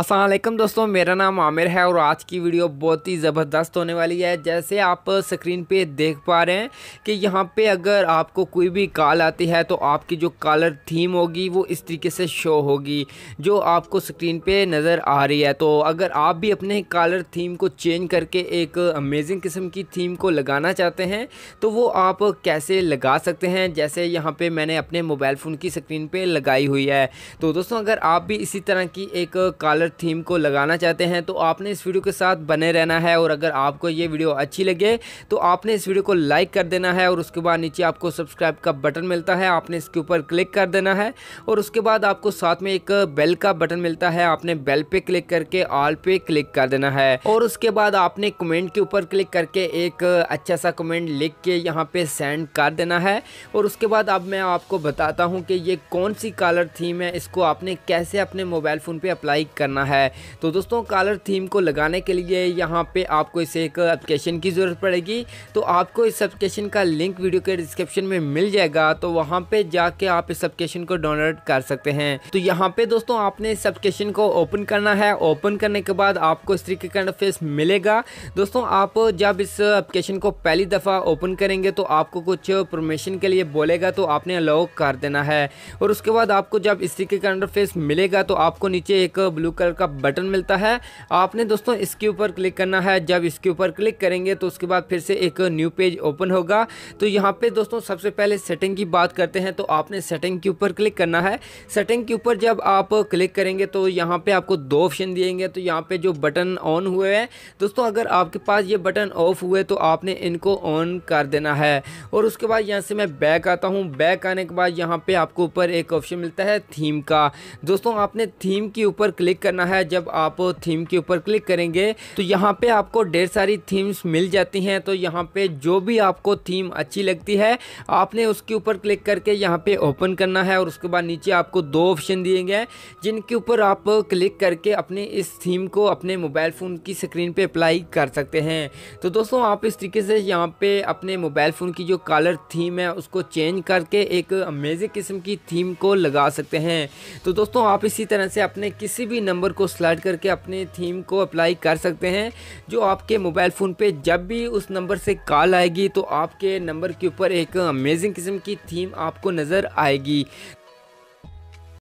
असलम दोस्तों मेरा नाम आमिर है और आज की वीडियो बहुत ही ज़बरदस्त होने वाली है जैसे आप स्क्रीन पे देख पा रहे हैं कि यहाँ पे अगर आपको कोई भी कॉल आती है तो आपकी जो कॉलर थीम होगी वो इस तरीके से शो होगी जो आपको स्क्रीन पे नज़र आ रही है तो अगर आप भी अपने कॉलर थीम को चेंज करके एक अमेजिंग किस्म की थीम को लगाना चाहते हैं तो वो आप कैसे लगा सकते हैं जैसे यहाँ पर मैंने अपने मोबाइल फ़ोन की स्क्रीन पर लगाई हुई है तो दोस्तों अगर आप भी इसी तरह की एक कॉलर कलर थीम को लगाना चाहते हैं तो आपने इस वीडियो के साथ बने रहना है और अगर आपको ये वीडियो अच्छी लगे तो आपने इस वीडियो को लाइक कर देना है और उसके बाद नीचे आपको सब्सक्राइब का बटन मिलता है आपने इसके ऊपर क्लिक कर देना है और उसके बाद आपको साथ में एक बेल का बटन मिलता है आपने बेल पे क्लिक करके ऑल पे क्लिक कर देना है और उसके बाद आपने कमेंट के ऊपर क्लिक करके एक अच्छा सा कमेंट लिख के यहाँ पे सेंड कर देना है और उसके बाद अब मैं आपको बताता हूँ कि ये कौन सी कलर थीम है इसको आपने कैसे अपने मोबाइल फ़ोन पर अप्लाई करना करना है तो दोस्तों कलर थीम को लगाने के लिए यहाँ पे आपको इसे एक एप्लीकेशन की ज़रूरत पड़ेगी तो आपको इस एप्लीकेशन का लिंक वीडियो के डिस्क्रिप्शन में मिल जाएगा तो वहाँ पे जाके आप इस एप्लीकेशन को डाउनलोड कर सकते हैं तो यहाँ पे दोस्तों आपने इस एप्लीकेशन को ओपन करना है ओपन करने के बाद आपको इस तरीके का फेस मिलेगा दोस्तों आप जब इस एप्लीकेशन को पहली दफ़ा ओपन करेंगे तो आपको कुछ परमिशन के लिए बोलेगा तो आपने अलाउ कर देना है और उसके बाद आपको जब इस तरीके का इंटरफेस मिलेगा तो आपको नीचे एक ब्लू कलर का बटन मिलता है आपने दोस्तों इसके ऊपर क्लिक करना है जब इसके ऊपर क्लिक करेंगे तो उसके बाद फिर से एक न्यू पेज ओपन होगा तो यहाँ पे दोस्तों सबसे पहले सेटिंग की बात करते हैं तो आपने सेटिंग के ऊपर क्लिक करना है सेटिंग के ऊपर जब आप क्लिक करेंगे तो यहाँ पे आपको दो ऑप्शन दिएंगे तो यहाँ पे जो बटन ऑन हुए हैं दोस्तों अगर आपके पास ये बटन ऑफ हुए तो आपने इनको ऑन कर देना है और उसके बाद यहाँ से मैं बैक आता हूँ बैक आने के बाद यहाँ पे आपको ऊपर एक ऑप्शन मिलता है थीम का दोस्तों आपने थीम के ऊपर क्लिक कर करना है जब आप थीम के ऊपर क्लिक करेंगे तो यहाँ पे आपको ढेर सारी थीम्स मिल जाती हैं तो यहाँ पे जो भी आपको थीम अच्छी लगती है आपने उसके ऊपर क्लिक करके यहाँ पे ओपन करना है और उसके बाद नीचे आपको दो ऑप्शन दिए गए जिनके ऊपर आप क्लिक करके अपने इस थीम को अपने मोबाइल फ़ोन की स्क्रीन पर अप्लाई कर सकते हैं तो दोस्तों आप इस तरीके से यहाँ पर अपने मोबाइल फ़ोन की जो कलर थीम है उसको चेंज करके एक अमेजिंग किस्म की थीम को लगा सकते हैं तो दोस्तों आप इसी तरह से अपने किसी भी नंबर को स्लाइड करके अपने थीम को अप्लाई कर सकते हैं जो आपके मोबाइल फ़ोन पे जब भी उस नंबर से कॉल आएगी तो आपके नंबर के ऊपर एक अमेजिंग किस्म की थीम आपको नज़र आएगी